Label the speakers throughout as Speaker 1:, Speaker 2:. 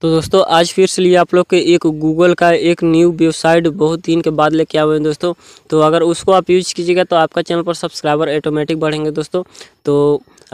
Speaker 1: तो दोस्तों आज फिर से लिए आप लोग के एक गूगल का एक न्यू वेबसाइट बहुत दिन के बाद लेके आए हैं दोस्तों तो अगर उसको आप यूज कीजिएगा तो आपका चैनल पर सब्सक्राइबर ऑटोमेटिक बढ़ेंगे दोस्तों तो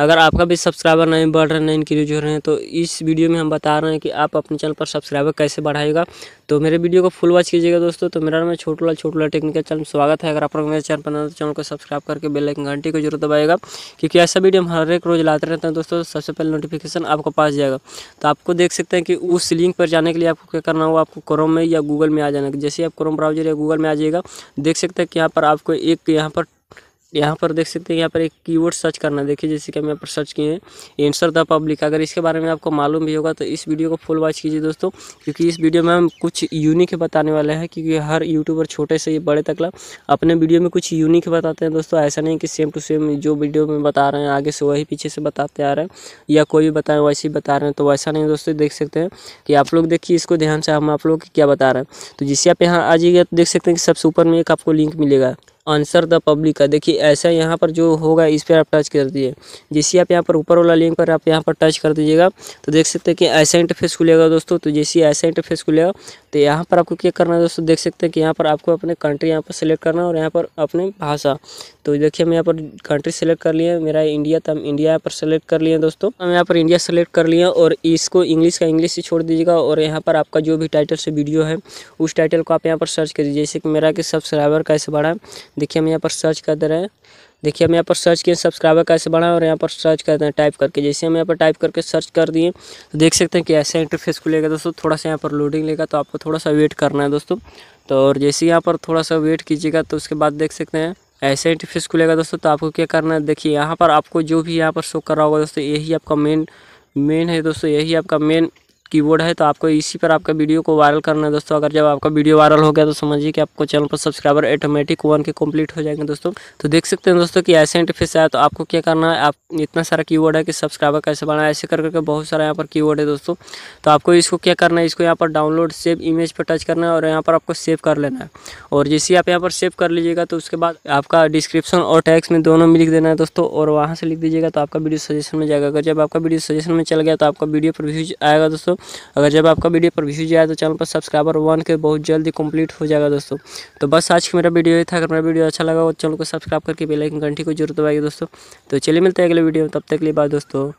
Speaker 1: अगर आपका भी सब्सक्राइबर नहीं बढ़ रहे नहीं इंक्रीज हो रहे हैं तो इस वीडियो में हम बता रहे हैं कि आप अपने चैनल पर सब्सक्राइबर कैसे बढ़ाएगा तो मेरे वीडियो को फुल वॉच कीजिएगा दोस्तों तो मेरा नाम छोटला छोटला टेक्निकल चैनल स्वागत है अगर आप लोग मेरे चैनल पर ना तो चैनल को सब्सक्राइब करके बेलाइकन घंटी को जरूर दबाएगा क्योंकि ऐसा वीडियो हम हर एक रोज़ लाते रहते हैं दोस्तों सबसे पहले नोटिफिकेशन आपको पास जाएगा तो आपको देख सकते हैं कि उस लिंक पर जाने के लिए आपको क्या करना होगा आपको क्रोम में या गूगल में आ जाना जैसे आप क्रोम ब्राउजर या गूगल में आ जाएगा देख सकते हैं कि यहाँ पर आपको एक यहाँ पर यहाँ पर देख सकते हैं यहाँ पर एक कीवर्ड सर्च करना देखिए जैसे कि हम यहाँ पर सर्च किए हैं एंसर द पब्लिक अगर इसके बारे में आपको मालूम भी होगा तो इस वीडियो को फुल वॉच कीजिए दोस्तों क्योंकि इस वीडियो में हम कुछ यूनिक बताने वाले हैं क्योंकि हर यूट्यूबर छोटे से बड़े तकला अपने वीडियो में कुछ यूनिक बताते हैं दोस्तों ऐसा नहीं कि सेम टू सेम जो वीडियो में बता रहे हैं आगे से वही पीछे से बताते आ रहे हैं या कोई भी बताएं वैसे ही बता रहे हैं तो वैसा नहीं दोस्तों देख सकते हैं कि आप लोग देखिए इसको ध्यान से हम आप लोग क्या बता रहे हैं तो जिससे आप यहाँ आ जाइएगा तो देख सकते हैं कि सबसे ऊपर में एक आपको लिंक मिलेगा आंसर द पब्लिक का देखिए ऐसा यहाँ पर जो होगा इस पर आप टच कर दीजिए जैसे आप यहाँ पर ऊपर वाला लिंक पर आप यहाँ पर टच कर दीजिएगा तो देख सकते हैं कि ऐसा इंटरफेस खुलेगा दोस्तों तो जैसे ऐसा इंटरफेस खुलेगा तो यहाँ पर आपको क्या करना है दोस्तों देख सकते हैं कि यहाँ पर आपको अपने कंट्री यहाँ पर सेलेक्ट करना है और यहाँ पर अपने भाषा तो देखिए हम यहाँ पर कंट्री सेलेक्ट कर लिए मेरा इंडिया तो हम इंडिया यहाँ पर सेलेक्ट कर लिए दोस्तों हम यहाँ पर इंडिया सेलेक्ट कर लिए और इसको इंग्लिश का इंग्लिश से छोड़ दीजिएगा और यहाँ पर आपका जो भी टाइटल से वीडियो है उस टाइटल को आप यहाँ पर सर्च करिए जैसे कि मेरा कि सब्सक्राइबर कैसे बढ़ा देखिए हम यहाँ पर सर्च कर दे रहे हैं देखिए हम यहाँ पर सर्च किए सब्सक्राइबर कैसे बढ़ाएं और यहाँ पर सर्च कर हैं टाइप करके जैसे हम यहाँ पर टाइप करके सर्च कर दिए तो देख सकते हैं कि ऐसा इंटरफेस खुलेगा दोस्तों थोड़ा सा यहाँ पर लोडिंग लेगा तो आपको थोड़ा सा वेट करना है दोस्तों तो और जैसे यहाँ पर थोड़ा सा वेट कीजिएगा तो उसके बाद देख सकते हैं ऐसे इंटरफेस खुलेगा दोस्तों तो आपको क्या करना है देखिए यहाँ पर आपको जो भी यहाँ पर शो कर रहा होगा दोस्तों यही आपका मेन मेन है दोस्तों यही आपका मेन कीबोर्ड है तो आपको इसी पर आपका वीडियो को वायरल करना है दोस्तों अगर जब आपका वीडियो वायरल हो गया तो समझिए कि आपको चैनल पर सब्सक्राइबर ऑटोमेटिक वन के कंप्लीट हो जाएंगे दोस्तों तो देख सकते हैं दोस्तों कि ऐसे इंटरफेस आया तो आपको क्या करना है आप इतना सारा की है कि सब्सक्राइबर कैसे बनाए ऐसे कर करके बहुत सारा यहाँ पर कीवर्ड है दोस्तों तो आपको इसको क्या करना है इसको यहाँ पर डाउनलोड सेव इमेज पर टच करना है और यहाँ पर आपको सेव कर लेना है और जैसे आप यहाँ पर सेव कर लीजिएगा तो उसके बाद आपका डिस्क्रिप्शन और टैक्स में दोनों में लिख देना है दोस्तों और वहाँ से लिख दीजिएगा तो आपका वीडियो सजेशन में जाएगा अगर जब आपका वीडियो सजेशन में चल गया तो आपका वीडियो पर व्यूज आएगा दोस्तों अगर जब आपका वीडियो पर व्यूज जाए तो चैनल पर सब्सक्राइबर वन के बहुत जल्दी कंप्लीट हो जाएगा दोस्तों तो बस आज की मेरा वीडियो ही था अगर मेरा वीडियो अच्छा लगा तो चैनल को सब्सक्राइब करके बेलाइकन घंटी को जरूर दबाइए दोस्तों तो चलिए मिलते हैं अगले वीडियो में तब तक के लिए बाय दोस्तों